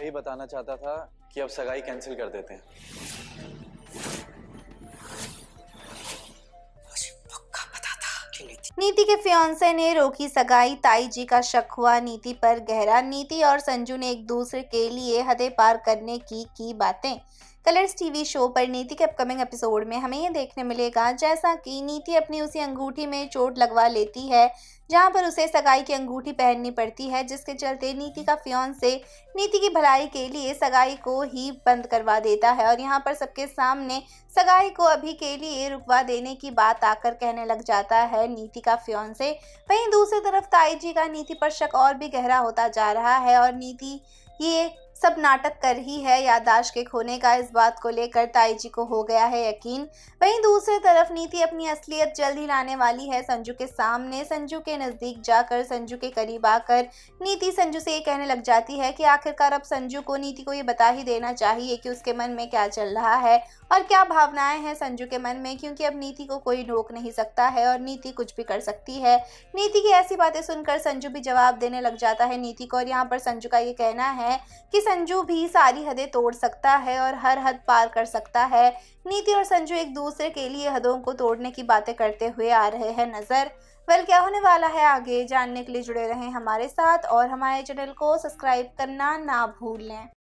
यही बताना चाहता था कि अब सगाई कैंसिल कर देते हैं नीति के फियांसे ने रोकी सगाई ताई जी का शक हुआ नीति पर गहरा नीति और संजू ने एक दूसरे के लिए हदें पार करने की की बातें कलर्स टीवी शो पर नीति के अपकमिंग एपिसोड में हमें ये देखने मिलेगा जैसा कि नीति अपनी उसी अंगूठी में चोट लगवा लेती है जहाँ पर उसे सगाई की अंगूठी पहननी पड़ती है जिसके चलते नीति का फ्योन से नीति की भलाई के लिए सगाई को ही बंद करवा देता है और यहाँ पर सबके सामने सगाई को अभी के लिए रुकवा देने की बात आकर कहने लग जाता है नीति का फ्योन से वहीं दूसरी तरफ ताई जी का नीति पर शक और भी गहरा होता जा रहा है और नीति ये सब नाटक कर ही है यादाश्त के खोने का इस बात को लेकर ताई जी को हो गया है यकीन वहीं दूसरी तरफ नीति अपनी असलियत जल्द ही लाने वाली है संजू के सामने संजू के नज़दीक जाकर संजू के करीब आकर नीति संजू से ये कहने लग जाती है कि आखिरकार अब संजू को नीति को ये बता ही देना चाहिए कि उसके मन में क्या चल रहा है और क्या भावनाएं हैं संजू के मन में क्योंकि अब नीति को कोई रोक नहीं सकता है और नीति कुछ भी कर सकती है नीति की ऐसी बातें सुनकर संजू भी जवाब देने लग जाता है नीति को और यहाँ पर संजू का ये कहना है कि संजू भी सारी हदें तोड़ सकता है और हर हद पार कर सकता है नीति और संजू एक दूसरे के लिए हदों को तोड़ने की बातें करते हुए आ रहे हैं नज़र वेल क्या होने वाला है आगे जानने के लिए जुड़े रहें हमारे साथ और हमारे चैनल को सब्सक्राइब करना ना भूलें